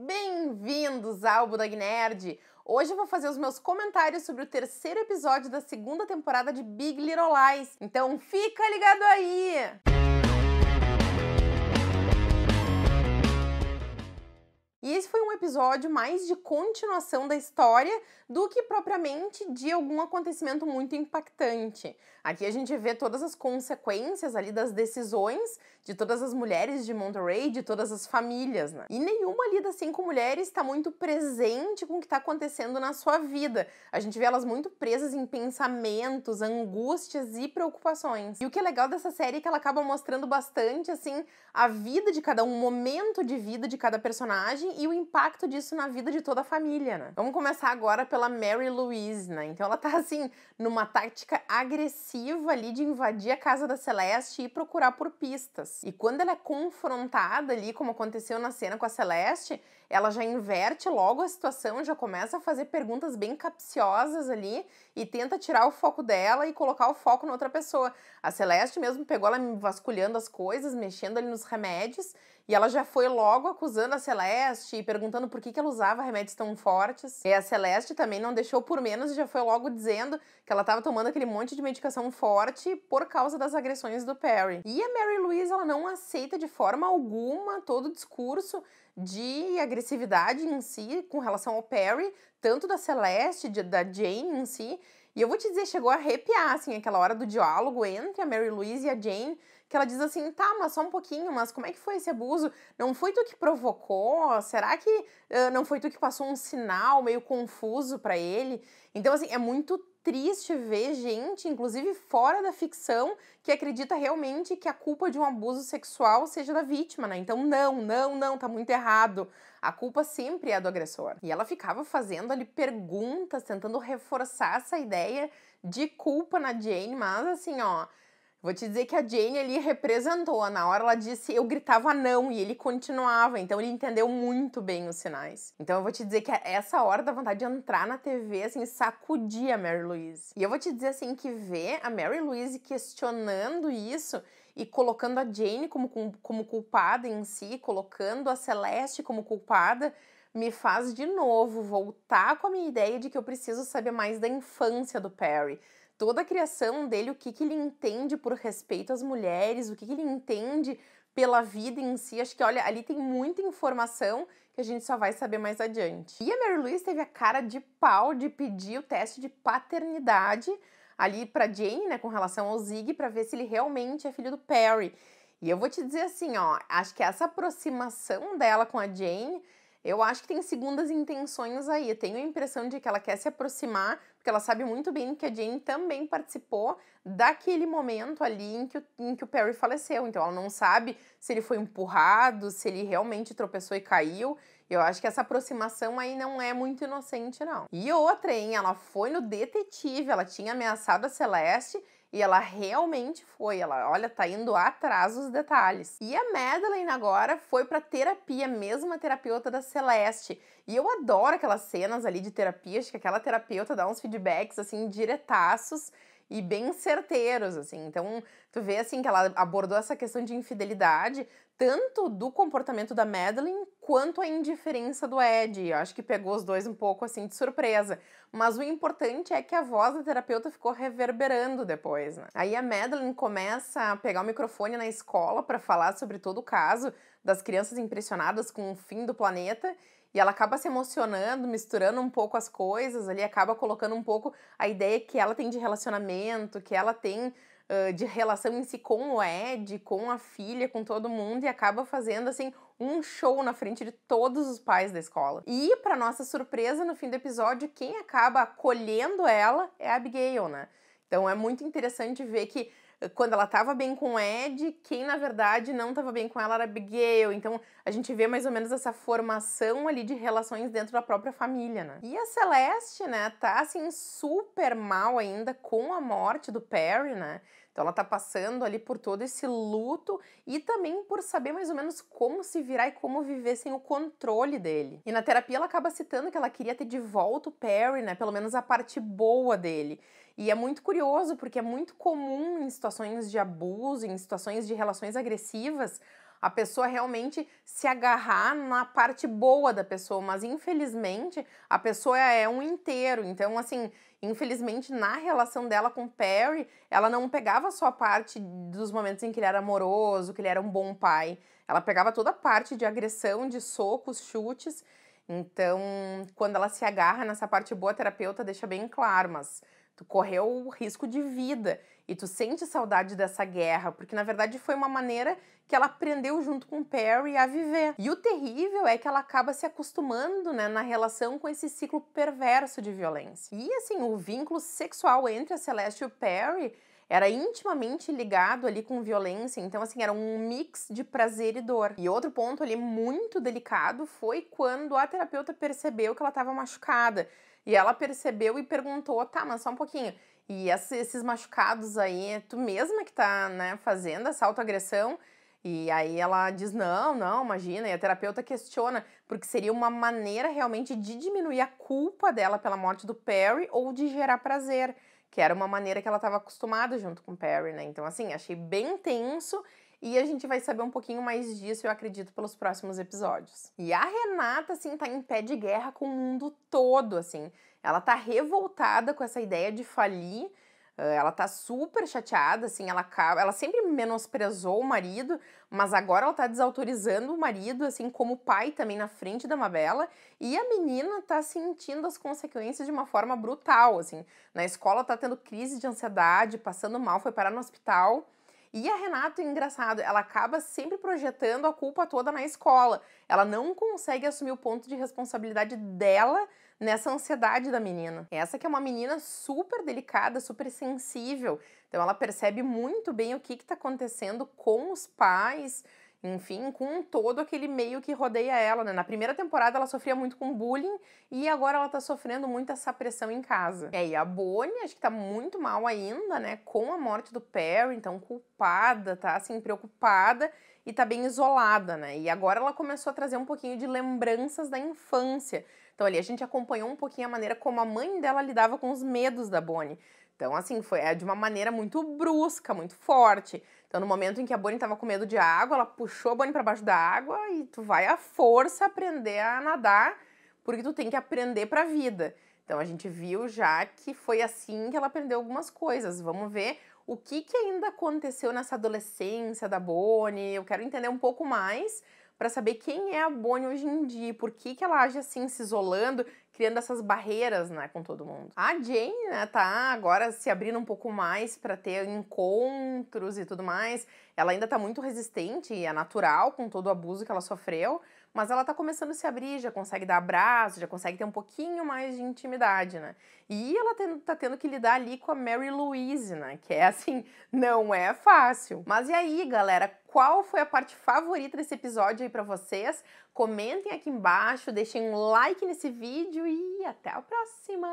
Bem-vindos ao Budog Nerd! Hoje eu vou fazer os meus comentários sobre o terceiro episódio da segunda temporada de Big Little Lies, então fica ligado aí! E esse foi um episódio mais de continuação da história do que propriamente de algum acontecimento muito impactante. Aqui a gente vê todas as consequências ali das decisões de todas as mulheres de Monterey, de todas as famílias, né? E nenhuma ali assim, com mulheres está muito presente com o que está acontecendo na sua vida. A gente vê elas muito presas em pensamentos, angústias e preocupações. E o que é legal dessa série é que ela acaba mostrando bastante, assim, a vida de cada um, o momento de vida de cada personagem e o impacto disso na vida de toda a família, né? Vamos começar agora pela Mary Louise, né? Então ela tá, assim, numa tática agressiva ali de invadir a casa da Celeste e procurar por pistas. E quando ela é confrontada ali, como aconteceu na cena com a Celeste, ela já inverte logo a situação, já começa a fazer perguntas bem capciosas ali e tenta tirar o foco dela e colocar o foco na outra pessoa. A Celeste mesmo pegou ela vasculhando as coisas, mexendo ali nos remédios, e ela já foi logo acusando a Celeste e perguntando por que, que ela usava remédios tão fortes. E a Celeste também não deixou por menos e já foi logo dizendo que ela estava tomando aquele monte de medicação forte por causa das agressões do Perry. E a Mary Louise, ela não aceita de forma alguma todo o discurso de agressividade em si, com relação ao Perry, tanto da Celeste, de, da Jane em si. E eu vou te dizer, chegou a arrepiar, assim, aquela hora do diálogo entre a Mary Louise e a Jane, que ela diz assim, tá, mas só um pouquinho, mas como é que foi esse abuso? Não foi tu que provocou? Será que uh, não foi tu que passou um sinal meio confuso para ele? Então, assim, é muito triste ver gente, inclusive fora da ficção, que acredita realmente que a culpa de um abuso sexual seja da vítima, né? Então, não, não, não, tá muito errado. A culpa sempre é do agressor. E ela ficava fazendo ali perguntas, tentando reforçar essa ideia de culpa na Jane, mas assim, ó Vou te dizer que a Jane ali representou. Na hora ela disse, eu gritava não, e ele continuava. Então ele entendeu muito bem os sinais. Então eu vou te dizer que é essa hora da vontade de entrar na TV, assim, sacudir a Mary Louise. E eu vou te dizer, assim, que ver a Mary Louise questionando isso e colocando a Jane como, como culpada em si, colocando a Celeste como culpada, me faz de novo voltar com a minha ideia de que eu preciso saber mais da infância do Perry toda a criação dele, o que, que ele entende por respeito às mulheres, o que, que ele entende pela vida em si. Acho que, olha, ali tem muita informação que a gente só vai saber mais adiante. E a Mary Louise teve a cara de pau de pedir o teste de paternidade ali para Jane, né, com relação ao Zig, para ver se ele realmente é filho do Perry. E eu vou te dizer assim, ó, acho que essa aproximação dela com a Jane eu acho que tem segundas intenções aí. Eu tenho a impressão de que ela quer se aproximar porque ela sabe muito bem que a Jane também participou daquele momento ali em que, o, em que o Perry faleceu. Então ela não sabe se ele foi empurrado, se ele realmente tropeçou e caiu. Eu acho que essa aproximação aí não é muito inocente, não. E outra, hein? Ela foi no detetive, ela tinha ameaçado a Celeste e ela realmente foi, ela, olha, tá indo atrás dos detalhes. E a Madeline agora foi para terapia, mesmo a terapeuta da Celeste. E eu adoro aquelas cenas ali de terapia, acho que aquela terapeuta dá uns feedbacks assim diretaços e bem certeiros, assim. Então, tu vê, assim, que ela abordou essa questão de infidelidade, tanto do comportamento da Madeline quanto a indiferença do Ed. Eu acho que pegou os dois um pouco, assim, de surpresa. Mas o importante é que a voz da terapeuta ficou reverberando depois, né? Aí a Madeline começa a pegar o microfone na escola para falar sobre todo o caso, das crianças impressionadas com o fim do planeta e ela acaba se emocionando, misturando um pouco as coisas ali, acaba colocando um pouco a ideia que ela tem de relacionamento, que ela tem uh, de relação em si com o Ed, com a filha, com todo mundo, e acaba fazendo assim um show na frente de todos os pais da escola. E, para nossa surpresa, no fim do episódio, quem acaba acolhendo ela é a Abigail, né? Então é muito interessante ver que quando ela estava bem com o Ed, quem na verdade não estava bem com ela era Abigail. Então a gente vê mais ou menos essa formação ali de relações dentro da própria família, né? E a Celeste, né, tá assim super mal ainda com a morte do Perry, né? Então ela está passando ali por todo esse luto e também por saber mais ou menos como se virar e como viver sem o controle dele. E na terapia ela acaba citando que ela queria ter de volta o Perry, né? Pelo menos a parte boa dele. E é muito curioso porque é muito comum em situações de abuso, em situações de relações agressivas, a pessoa realmente se agarrar na parte boa da pessoa, mas infelizmente a pessoa é um inteiro. Então, assim, infelizmente na relação dela com o Perry, ela não pegava só a parte dos momentos em que ele era amoroso, que ele era um bom pai. Ela pegava toda a parte de agressão, de socos, chutes. Então, quando ela se agarra nessa parte boa, a terapeuta deixa bem claro, mas tu correu o risco de vida e tu sente saudade dessa guerra, porque na verdade foi uma maneira que ela aprendeu junto com Perry a viver. E o terrível é que ela acaba se acostumando, né, na relação com esse ciclo perverso de violência. E assim, o vínculo sexual entre a Celeste e o Perry era intimamente ligado ali com violência, então assim, era um mix de prazer e dor. E outro ponto ali muito delicado foi quando a terapeuta percebeu que ela estava machucada. E ela percebeu e perguntou: tá, mas só um pouquinho. E esses machucados aí, é tu mesma que tá né, fazendo essa autoagressão? E aí ela diz: não, não, imagina. E a terapeuta questiona, porque seria uma maneira realmente de diminuir a culpa dela pela morte do Perry ou de gerar prazer, que era uma maneira que ela estava acostumada junto com o Perry, né? Então, assim, achei bem tenso e a gente vai saber um pouquinho mais disso, eu acredito, pelos próximos episódios. E a Renata, assim, tá em pé de guerra com o mundo todo, assim. Ela tá revoltada com essa ideia de falir ah, ela tá super chateada, assim, ela, ela sempre menosprezou o marido, mas agora ela tá desautorizando o marido, assim, como pai também na frente da Mabela, e a menina tá sentindo as consequências de uma forma brutal, assim. Na escola tá tendo crise de ansiedade, passando mal, foi parar no hospital. E a Renata, engraçado, ela acaba sempre projetando a culpa toda na escola. Ela não consegue assumir o ponto de responsabilidade dela nessa ansiedade da menina. Essa que é uma menina super delicada, super sensível. Então ela percebe muito bem o que está acontecendo com os pais, enfim, com todo aquele meio que rodeia ela, né? Na primeira temporada ela sofria muito com bullying e agora ela tá sofrendo muito essa pressão em casa. É, e a Bonnie, acho que tá muito mal ainda, né? Com a morte do Perry, então culpada, tá assim, preocupada e tá bem isolada, né? E agora ela começou a trazer um pouquinho de lembranças da infância. Então ali a gente acompanhou um pouquinho a maneira como a mãe dela lidava com os medos da Bonnie. Então assim, foi é, de uma maneira muito brusca, muito forte. Então, no momento em que a Bonnie estava com medo de água, ela puxou a Bonnie para baixo da água e tu vai à força aprender a nadar, porque tu tem que aprender para a vida. Então, a gente viu já que foi assim que ela aprendeu algumas coisas. Vamos ver o que, que ainda aconteceu nessa adolescência da Bonnie. Eu quero entender um pouco mais para saber quem é a Bonnie hoje em dia, por que, que ela age assim, se isolando, criando essas barreiras, né, com todo mundo. A Jane, né, tá agora se abrindo um pouco mais para ter encontros e tudo mais. Ela ainda tá muito resistente e é natural com todo o abuso que ela sofreu, mas ela está começando a se abrir, já consegue dar abraço, já consegue ter um pouquinho mais de intimidade, né? E ela está tendo que lidar ali com a Mary Louise, né? Que é assim, não é fácil. Mas e aí, galera, qual foi a parte favorita desse episódio aí para vocês? Comentem aqui embaixo, deixem um like nesse vídeo e até a próxima!